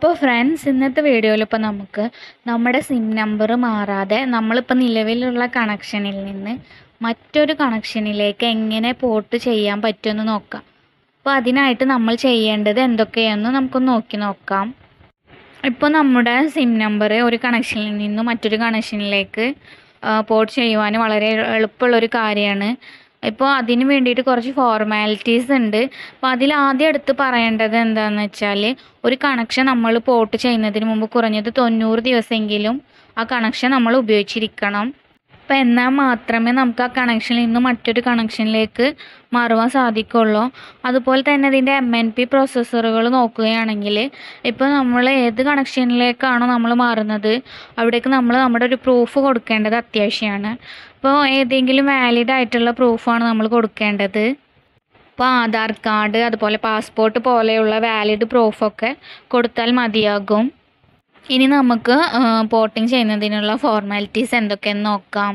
അപ്പോൾ ഫ്രണ്ട്സ് ഇന്നത്തെ വീഡിയോയിൽ ഇപ്പോൾ നമുക്ക് നമ്മുടെ സിം നമ്പർ മാറാതെ നമ്മളിപ്പോൾ നിലവിലുള്ള കണക്ഷനിൽ നിന്ന് മറ്റൊരു കണക്ഷനിലേക്ക് എങ്ങനെ പോർട്ട് ചെയ്യാൻ പറ്റുമെന്ന് നോക്കാം അപ്പോൾ അതിനായിട്ട് നമ്മൾ ചെയ്യേണ്ടത് എന്തൊക്കെയാണെന്ന് നമുക്കൊന്ന് നോക്കി നോക്കാം ഇപ്പോൾ നമ്മുടെ സിം നമ്പർ ഒരു കണക്ഷനിൽ നിന്ന് മറ്റൊരു കണക്ഷനിലേക്ക് പോർട്ട് ചെയ്യുവാൻ വളരെ എളുപ്പമുള്ളൊരു കാര്യമാണ് ഇപ്പോൾ അതിന് വേണ്ടിയിട്ട് കുറച്ച് ഫോർമാലിറ്റീസ് ഉണ്ട് അപ്പോൾ അതിൽ ആദ്യം എടുത്ത് പറയേണ്ടത് എന്താണെന്ന് വെച്ചാൽ ഒരു കണക്ഷൻ നമ്മൾ പോർട്ട് ചെയ്യുന്നതിന് മുമ്പ് കുറഞ്ഞത് തൊണ്ണൂറ് ദിവസമെങ്കിലും ആ കണക്ഷൻ നമ്മൾ ഉപയോഗിച്ചിരിക്കണം അപ്പോൾ എന്നാൽ മാത്രമേ നമുക്ക് ആ കണക്ഷനിൽ നിന്ന് മറ്റൊരു കണക്ഷനിലേക്ക് മാറുവാൻ സാധിക്കുള്ളൂ അതുപോലെ തന്നെ ഇതിൻ്റെ എം എൻ പി പ്രോസസ്സറുകൾ നോക്കുകയാണെങ്കിൽ ഇപ്പോൾ നമ്മൾ ഏത് കണക്ഷനിലേക്കാണോ നമ്മൾ മാറുന്നത് അവിടേക്ക് നമ്മൾ നമ്മുടെ ഒരു പ്രൂഫ് കൊടുക്കേണ്ടത് അത്യാവശ്യമാണ് അപ്പോൾ ഏതെങ്കിലും വാലിഡ് ആയിട്ടുള്ള പ്രൂഫാണ് നമ്മൾ കൊടുക്കേണ്ടത് അപ്പോൾ ആധാർ കാർഡ് അതുപോലെ പാസ്പോർട്ട് പോലെയുള്ള വാലിഡ് പ്രൂഫൊക്കെ കൊടുത്താൽ മതിയാകും ഇനി നമുക്ക് പോട്ടിംഗ് ചെയ്യുന്നതിനുള്ള ഫോർമാലിറ്റീസ് എന്തൊക്കെയെന്ന് നോക്കാം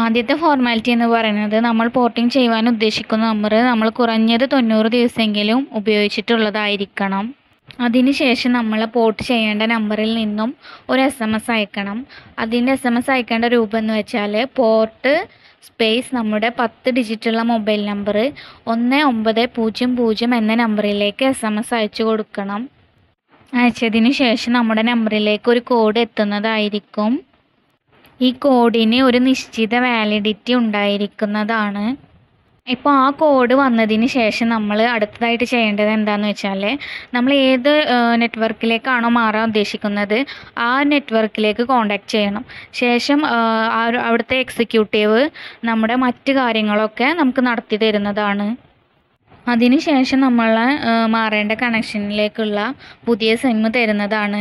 ആദ്യത്തെ ഫോർമാലിറ്റി എന്ന് പറയുന്നത് നമ്മൾ പോർട്ടിംഗ് ചെയ്യുവാൻ ഉദ്ദേശിക്കുന്ന നമ്പർ നമ്മൾ കുറഞ്ഞത് തൊണ്ണൂറ് ദിവസമെങ്കിലും ഉപയോഗിച്ചിട്ടുള്ളതായിരിക്കണം അതിനുശേഷം നമ്മൾ പോർട്ട് ചെയ്യേണ്ട നമ്പറിൽ നിന്നും ഒരു എസ് എം എസ് അയക്കണം അതിൻ്റെ എസ് എം എസ് അയക്കേണ്ട രൂപം എന്ന് വെച്ചാൽ പോർട്ട് സ്പേസ് നമ്മുടെ പത്ത് ഡിജിറ്റുള്ള മൊബൈൽ നമ്പർ ഒന്ന് ഒമ്പത് പൂജ്യം പൂജ്യം എന്ന നമ്പറിലേക്ക് എസ് എം എസ് അയച്ചു കൊടുക്കണം അയച്ചതിന് ശേഷം നമ്മുടെ നമ്പറിലേക്ക് ഒരു കോഡ് എത്തുന്നതായിരിക്കും ഈ കോഡിന് ഒരു നിശ്ചിത വാലിഡിറ്റി ഉണ്ടായിരിക്കുന്നതാണ് ഇപ്പോൾ ആ കോഡ് വന്നതിന് ശേഷം നമ്മൾ അടുത്തതായിട്ട് ചെയ്യേണ്ടത് എന്താണെന്ന് വെച്ചാൽ നമ്മൾ ഏത് നെറ്റ്വർക്കിലേക്കാണോ മാറാൻ ഉദ്ദേശിക്കുന്നത് ആ നെറ്റ്വർക്കിലേക്ക് കോണ്ടാക്ട് ചെയ്യണം ശേഷം ആ അവിടുത്തെ എക്സിക്യൂട്ടീവ് നമ്മുടെ മറ്റ് കാര്യങ്ങളൊക്കെ നമുക്ക് നടത്തി തരുന്നതാണ് അതിനുശേഷം നമ്മൾ മാറേണ്ട കണക്ഷനിലേക്കുള്ള പുതിയ സിം തരുന്നതാണ്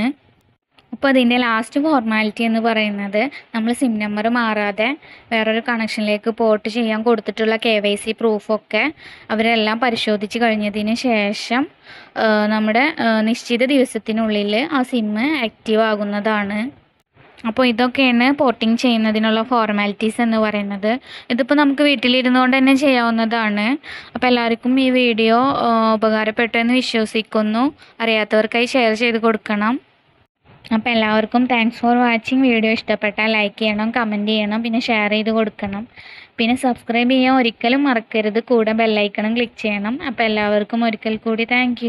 അപ്പോൾ അതിൻ്റെ ലാസ്റ്റ് ഫോർമാലിറ്റി എന്ന് പറയുന്നത് നമ്മൾ സിം നമ്പർ മാറാതെ വേറൊരു കണക്ഷനിലേക്ക് പോർട്ട് ചെയ്യാൻ കൊടുത്തിട്ടുള്ള കെ വൈ സി പ്രൂഫൊക്കെ അവരെല്ലാം പരിശോധിച്ച് കഴിഞ്ഞതിന് ശേഷം നമ്മുടെ നിശ്ചിത ദിവസത്തിനുള്ളിൽ ആ സിം ആക്റ്റീവ് ആകുന്നതാണ് അപ്പോൾ ഇതൊക്കെയാണ് പോർട്ടിംഗ് ചെയ്യുന്നതിനുള്ള ഫോർമാലിറ്റീസ് എന്ന് പറയുന്നത് ഇതിപ്പോൾ നമുക്ക് വീട്ടിലിരുന്നുകൊണ്ട് തന്നെ ചെയ്യാവുന്നതാണ് അപ്പോൾ എല്ലാവർക്കും ഈ വീഡിയോ ഉപകാരപ്പെട്ടെന്ന് വിശ്വസിക്കുന്നു അറിയാത്തവർക്കായി ഷെയർ ചെയ്ത് കൊടുക്കണം അപ്പോൾ എല്ലാവർക്കും താങ്ക്സ് ഫോർ വാച്ചിങ് വീഡിയോ ഇഷ്ടപ്പെട്ടാൽ ലൈക്ക് ചെയ്യണം കമൻറ്റ് ചെയ്യണം പിന്നെ ഷെയർ ചെയ്ത് കൊടുക്കണം പിന്നെ സബ്സ്ക്രൈബ് ചെയ്യാൻ ഒരിക്കലും മറക്കരുത് കൂടെ ബെല്ലൈക്കണം ക്ലിക്ക് ചെയ്യണം അപ്പോൾ എല്ലാവർക്കും ഒരിക്കൽ കൂടി താങ്ക്